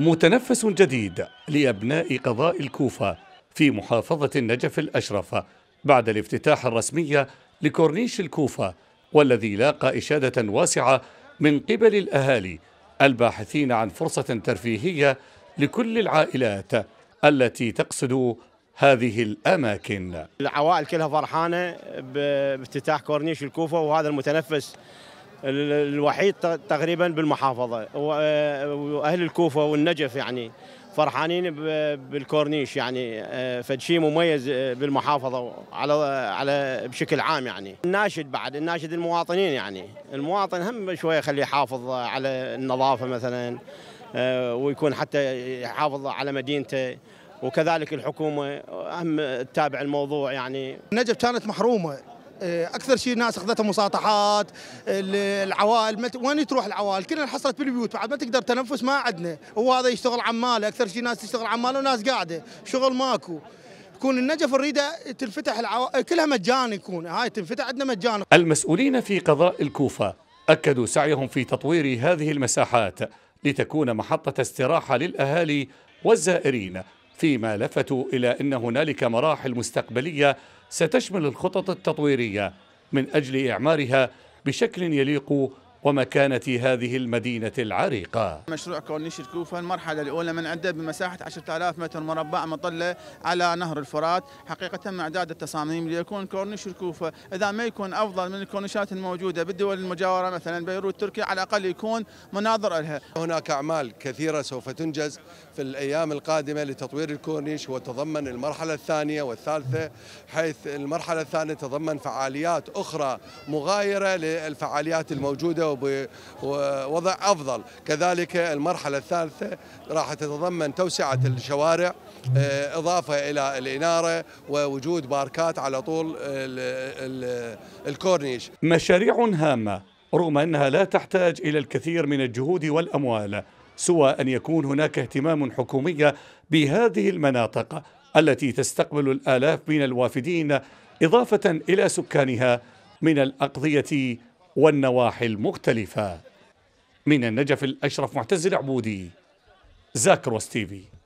متنفس جديد لأبناء قضاء الكوفة في محافظة النجف الأشرف بعد الافتتاح الرسمي لكورنيش الكوفة والذي لاقى إشادة واسعة من قبل الأهالي الباحثين عن فرصة ترفيهية لكل العائلات التي تقصد هذه الأماكن العوائل كلها فرحانة بافتتاح كورنيش الكوفة وهذا المتنفس الوحيد تقريبا بالمحافظه واهل آه، الكوفه والنجف يعني فرحانين بالكورنيش يعني آه، فد شيء مميز آه، بالمحافظه على على بشكل عام يعني الناشد بعد الناشد المواطنين يعني المواطن هم شويه خليه يحافظ على النظافه مثلا ويكون حتى يحافظ على مدينته وكذلك الحكومه هم تتابع الموضوع يعني النجف كانت محرومه آه، اكثر شيء ناس اخذتها مساطحات العوائل وين تروح العوائل كلها حصلت بالبيوت بعد ما تقدر تنفس ما عندنا هو هذا يشتغل عماله اكثر شيء ناس تشتغل عماله وناس قاعده شغل ماكو يكون النجف الريده تنفتح العو... كلها مجان يكون هاي تنفتح عندنا مجانا المسؤولين في قضاء الكوفه اكدوا سعيهم في تطوير هذه المساحات لتكون محطه استراحه للاهالي والزائرين فيما لفتوا إلى أن هنالك مراحل مستقبلية ستشمل الخطط التطويرية من أجل إعمارها بشكل يليق ومكانة هذه المدينة العريقة مشروع كورنيش الكوفة المرحلة الأولى من عده بمساحة 10000 متر مربع مطلة على نهر الفرات حقيقة مع إعداد التصاميم ليكون كورنيش الكوفة إذا ما يكون أفضل من الكورنيشات الموجودة بالدول المجاورة مثلا بيروت تركيا على الأقل يكون مناظر لها هناك أعمال كثيرة سوف تنجز في الأيام القادمة لتطوير الكورنيش وتضمن المرحلة الثانية والثالثة حيث المرحلة الثانية تضمن فعاليات أخرى مغايرة للفعاليات الموجودة وبوضع أفضل كذلك المرحلة الثالثة راح تتضمن توسعة الشوارع آه، إضافة إلى الإنارة ووجود باركات على طول الكورنيش مشاريع هامة رغم أنها لا تحتاج إلى الكثير من الجهود والأموال سوى أن يكون هناك اهتمام حكومي بهذه المناطق التي تستقبل الآلاف من الوافدين إضافة إلى سكانها من الأقضية والنواحي المختلفة من النجف الأشرف معتز العبودي زاكر وستيفي